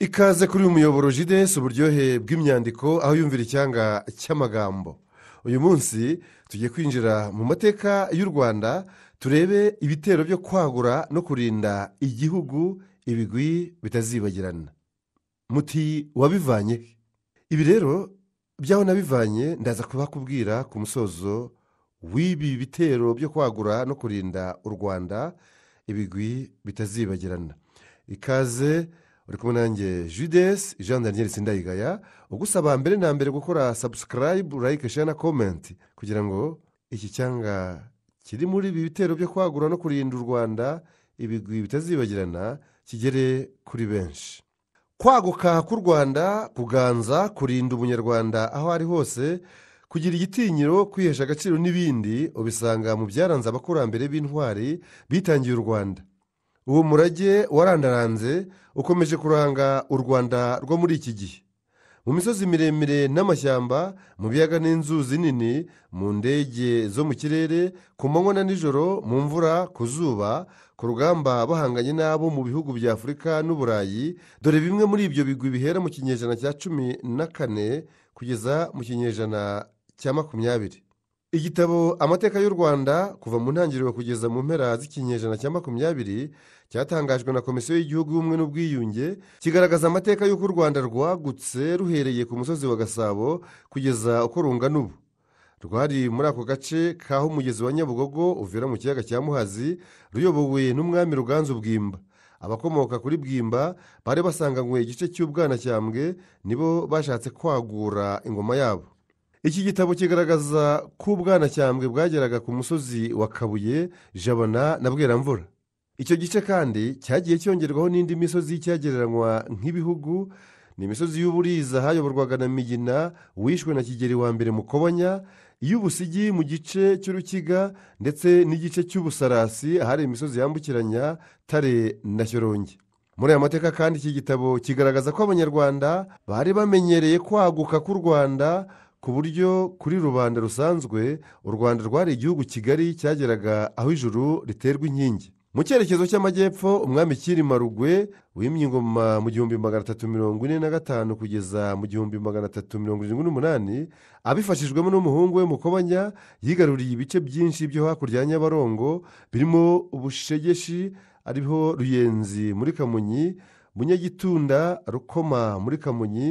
ikaze kuri uyu muyoboro jides uburyohe bw'imyandiko aho yumvira icyanga cy'amagambo uyu munsi tugiye kwinjira mu mateka y'u rwanda turebe ibitero byo kwagura no kurinda igihugu ibigwi bitazibagirana muti wabivanye ibi rero byaho nabivanye ndaza kubakubwira ku musozo w'ibi bitero byo kwagura no kurinda u rwanda ibigwi bitazibagirana ikaze uri kumwe nanjye judesi jean daniel sindayigaya ugusaba mbere na mbere gukora sabusikarayibu layike share na komenti kugira ngo iki cyanga kiri muri ibi bitero byo kwagura no kurinda u rwanda ibigwi bitazibagirana kigere kuri benshi kwaguka k'u rwanda kuganza kurinda umunyarwanda aho ari hose kugira igitinyiro kwihesha agaciro n'ibindi ubisanga mu byaranze abakurambere b'intwari bitangiye u rwanda uwo murage warandaranze ukomeje kuranga u rwanda rwo muri iki gihe mu misozi miremire n'amashyamba mu biyaga n'inzuzi nini mu ndege zo mu kirere ku manywa na nijoro mu mvura ku zuba ku rugamba bahanganye n'abo mu bihugu bya afurika n'uburayi dore bimwe muri ibyo bigwi bihera mu kinyejana cya cumi na kane kugeza mu kinyejana cya makumyabiri igitabo amateka y'u rwanda kuva mu ntangiriro kugeza mu mpera z'ikinyejana cya makumyabiri cyatangajwe na komisiyo y'igihugu y'ubumwe n'ubwiyunge kigaragaza amateka y'uko u rwanda rwagutse ruhereye ku musozi wa gasabo kugeza uko rungana ubu rwari muri ako gace k'aho umugezi wa nyabugogo uvira mu kiyaga cya muhazi ruyobowe n'umwami ruganzu bwimba abakomoka kuri bwimba bari basanganywe igice cy'ubwanacyambwe nibo bashatse kwagura ingoma yabo iki gitabo kigaragaza ko ubwanacyambwe bwageraga ku musozi wa kabuye jabana na bweramvura icyo gice kandi cyagiye cyongerwaho n'indi misozi cyagereranywa nk'ibihugu ni imisozi y'uburiza hayoborwaga na migina wishwe na kigeri wa mbere Mukobanya kobonya y'ubusigi mu gice cy'urukiga ndetse n'igice cy'ubusarasi ahari imisozi yambukiranya tare na shyorongi muri aya mateka kandi iki gitabo kigaragaza ko abanyarwanda bari bamenyereye kwaguka k'u rwanda ku buryo kuri rubanda rusanzwe u rwanda rwari igihugu Kigali cyageraga aho ijuru riterwa inkingi mu cyerekezo cy'amajyepfo umwami kiri marugwe wimye ingoma mu gihumbi magana atatu mirongo ine na gatanu kugeza mu gihumbi magana atatu mirongo irindwi n'umunani abifashijwemo n'umuhungu we mukobanya yigaruriye ibice byinshi byo hakurya ya nyabarongo birimo ubushegeshi ariho ruyenzi muri kamonyi bunyagitunda rukoma muri kamonyi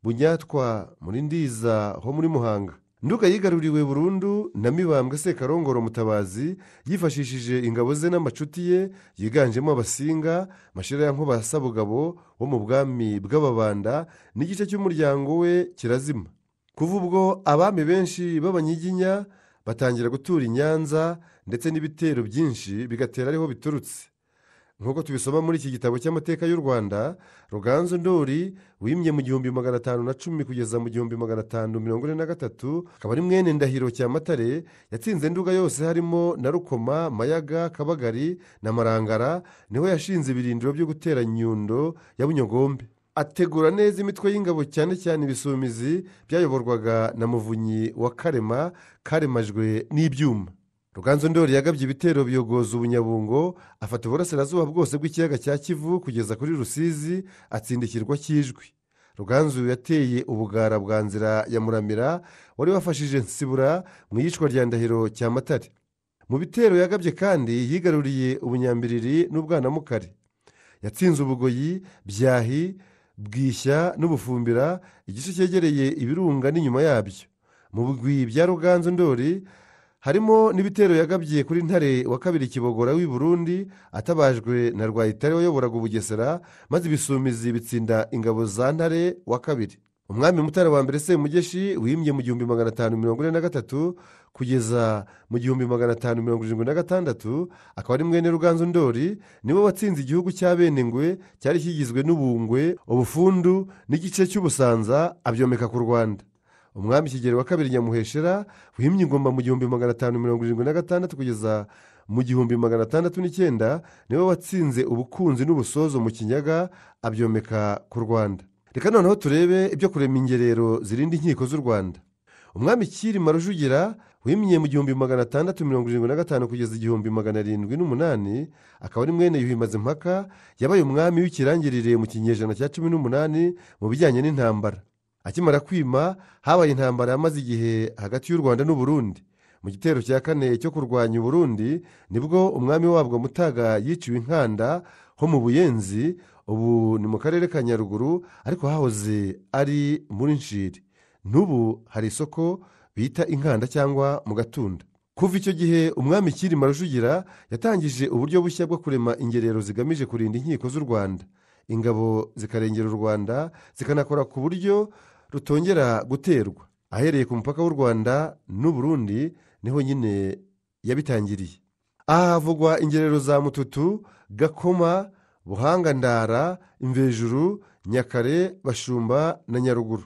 bunyatwa muri ndiza ho muri muhanga nduga yigaruriwe burundu na mibambwe sekarongoro mutabazi yifashishije ingabo ze n'amacuti ye yiganjemo abasinga mashira ya nkuba sabugabo wo mu bwami bw'ababanda n'igice cy'umuryango we kirazima kuva ubwo abami benshi b'abanyiginya batangira gutura i nyanza ndetse n'ibitero byinshi bigatera ariho biturutse nk'uko tubisoma muri iki gitabo cy'amateka y'u rwanda ruganzu ndori wimye mu gihumbi magana atanu na cumi kugeza mu gihumbi magana atanu mirongo ine na gatatu akaba ari mwene ndahiro cya cyamatare yatsinze nduga yose harimo na rukoma mayaga kabagari na marangara niho yashinze ibirindiro byo gutera nyundo ya bunyogombe ategura neza imitwe y'ingabo cyane cyane ibisumizi byayoborwaga na muvunyi wa karema karemajwe n'ibyuma ruganzu ndori yagabye ibitero biyogoza ubunyabungo afata uburasirazuba bwose bw'ikiyaga cya kivu kugeza kuri rusizi atsindikirwa cy'ijwi ruganzu yateye ubugara bwa nzira ya muramira wari wafashije nsibura mu yicwa rya ndahiro cya matare mu bitero yagabye kandi yigaruriye ubunyambiriri n'ubwanamukari yatsinze ubugoyi byahi bwishya n'ubufumbira igice cyegereye ibirunga n'inyuma yabyo mu bigwi bya ruganzu ndori harimo n'ibitero yagabye kuri ntare wa kabiri kibogora w'i burundi atabajwe na rwayitare wayoboraga ubugesera maze ibisumizi bitsinda ingabo za ntare wa kabiri umwami mutara wa mbere semugeshi wimbye mu gihumbi magana atanu mirongo ine na gatatu kugeza mu gihumbi magana atanu mirongo irindwi na gatandatu akaba ari mwene ruganzu ndori niwe watsinze igihugu cya benengwe cyari kigizwe n'ubungwe ubufundu n'igice cy'ubusanza abyomeka ku rwanda umwami kigero wa kabiri nyamuheshera wihimye ingoma mu gihumbi magana atanu mirongo irindwi na gatandatu kugeza mu gihumbi magana atandatu n'icyenda nibo watsinze ubukunzi n'ubusozo mu kinyaga abyomeka ku rwanda reka noneho turebe ibyo kurema ingerero zirinda inkiko z'u rwanda umwami kirima rujugira wimye mu gihumbi magana atandatu mirongo irindwi na gatanu kugeza igihumbi magana arindwi n'umunani akaba ari mwene yuhimaze impaka yabaye umwami w'ikirangirire mu kinyejana cya cumi n'umunani mu bijyanye n'intambara akimara kwima habaye intambara yamaze igihe hagati y'u rwanda n’u Burundi mu gitero cya kane cyo kurwanya u Burundi nibwo umwami wabwo mutaga yiciwe inkanda ho mu buyenzi ubu ni mu karere ka nyaruguru ariko hahoze ari muri nshiri n'ubu hari isoko bita inkanda cyangwa mu gatunda kuva icyo gihe umwami kirima rujugira yatangije uburyo bushya bwo kurema ingerero zigamije kurinda inkiko z'u rwanda ingabo zikarengera u rwanda zikanakora ku buryo rutongera guterwa ahereye ku mupaka w'u rwanda n'uburundi niho nyine yabitangiriye aha havugwa ingerero za mututu gakoma buhanga ndara imvejuru nyakare bashumba na nyaruguru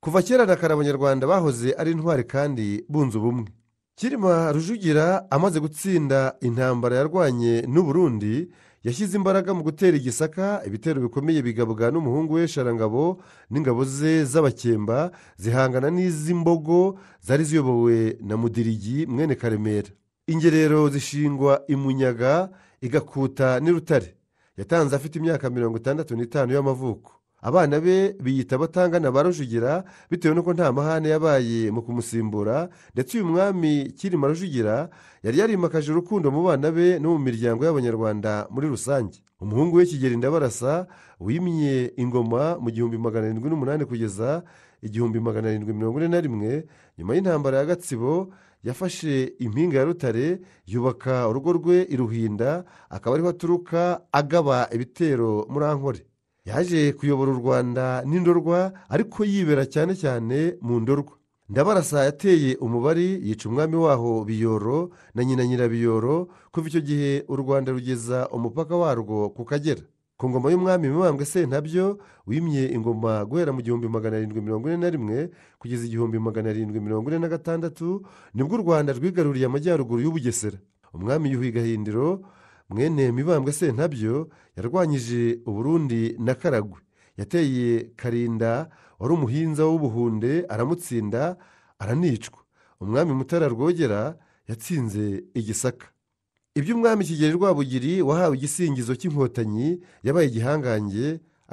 kuva kera na kare abanyarwanda bahoze ari intwari kandi bunze ubumwe kirima rujugira amaze gutsinda intambara yarwanye n'uburundi yashyize imbaraga mu gutera i gisaka ibitero bikomeye bigabwa n'umuhungu we sharangabo n'ingabo ze z'abakemba zihangana n'iz'imbogo zari ziyobowe na mudirigi mwene karemera ingerero zishingwa imunyaga igakuta n'irutare yatanze afite imyaka mirongo itandatu n'itanu y'amavuko abana be biyita batangana ba bitewe n'uko nta mahane yabaye mu kumusimbura ndetse uyu mwami kirima rujugira yari yarimakaje urukundo mu bana be no mu miryango y'abanyarwanda muri rusange umuhungu we kigeli ndabarasa wimye ingoma mu gihumbi magana arindwi n'umunani kugeza igihumbi magana arindwi mirongo ine na rimwe nyuma y'intambara ya gatsibo yafashe impinga ya rutare yubaka urugo rwe iruhinda akaba ariho aturuka agaba ibitero muri ankore yaje kuyobora u rwanda n'indorwa ariko yibera cyane cyane mu ndorwa ndabarasa yateye umubare yica umwami waho biyoro na nyina nyirabiyoro kuva icyo gihe u rwanda rugeza umupaka warwo ku kagera ku ngoma y'umwami mibambwe sentabyo wimye ingoma guhera mu gihumbi magana arindwi mirongo ine na rimwe kugeza igihumbi magana arindwi mirongo ine na gatandatu nibwo u rwanda rwigaruriye amajyaruguru y'ubugesera umwami yuhi gahindiro mwene mibambwe sentabyo yarwanyije uburundi na karagwe yateye karinda wari umuhinza w'ubuhunde aramutsinda aranicwa umwami mutara rwogera yatsinze igisaka iby'umwami kigeli rwabugiri wahawe igisingizo cy'inkotanyi yabaye igihangange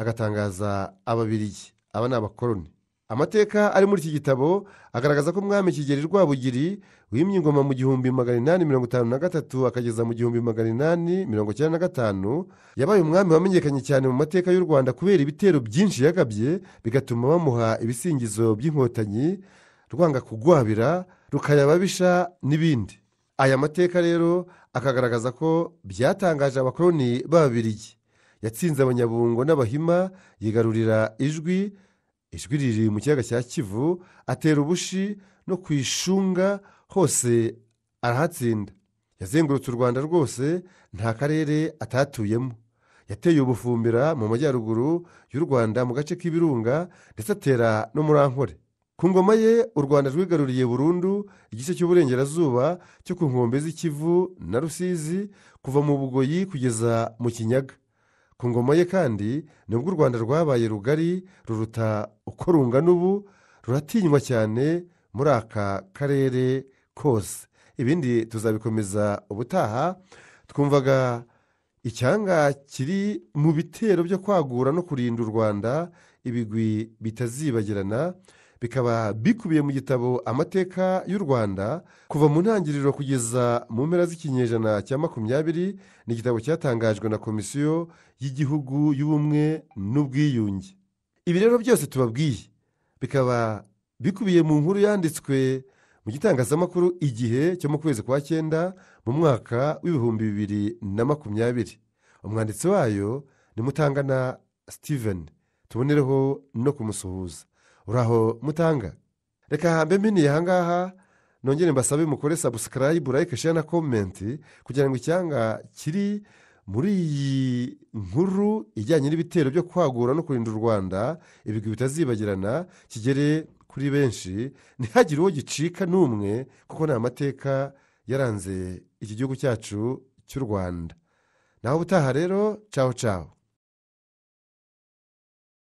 agatangaza ababirigi aba ni abakoroni amateka ari muri iki gitabo agaragaza ko umwami kigeri rwabugiri wimye ingoma mu gihumbi magana inani mirongo itanu na gatatu akageza mu gihumbi magana inani mirongo icyenda na gatanu yabaye umwami wamenyekanye cyane mu mateka y'u rwanda kubera ibitero byinshi yagabye bigatuma bamuha ibisingizo by'inkotanyi rwanga kugwabira rukayababisha n'ibindi aya mateka rero akagaragaza ko byatangaje abakoroni b'ababirigi yatsinze abanyabungo n'abahima yigarurira ijwi ijwi riri mu kiyaga cya kivu atera ubushi no ku ishunga hose arahatsinda yazengurutse u rwanda rwose nta karere atatuyemo yateye ubufumbira mu majyaruguru y'u rwanda mu gace k'ibirunga ndetse atera no muri ankore ku ngoma ye u rwanda rwigaruriye burundu igice cy'uburengerazuba cyo ku nkombe z'ikivu na rusizi kuva mu bugoyi kugeza mu kinyaga ku ngoma ye kandi nibwo u rwanda rwabaye rugari ruruta uko rungana ubu ruratinywa cyane muri aka karere kose ibindi tuzabikomeza ubutaha twumvaga icyanga kiri mu bitero byo kwagura no kurinda u rwanda ibigwi bitazibagirana bikaba bikubiye mu gitabo amateka y'u rwanda kuva mu ntangiriro kugeza mu mpera z'ikinyejana cya makumyabiri ni igitabo cyatangajwe na komisiyo y'igihugu y'ubumwe n'ubwiyunge ibi rero byose tubabwiye bikaba bikubiye mu nkuru yanditswe mu gitangazamakuru igihe cyo mu kwezi kwa cyenda mu mwaka w'ibihumbi bibiri na makumyabiri umwanditsi wayo ni mutangana siteveni tubonereho no kumusuhuza uraho mutanga reka hambe mini ahangaha nongere mbasabe mukore sabusikarayibu like share na komenti kugira ngo icyanga kiri muri iyi nkuru ijyanye n'ibitero byo kwagura no kurinda u rwanda ibigwi bitazibagirana kigere kuri benshi ntihagire uwo gicika n'umwe kuko ni amateka yaranze iki gihugu cyacu cy'u rwanda naho ubutaha rero caho caho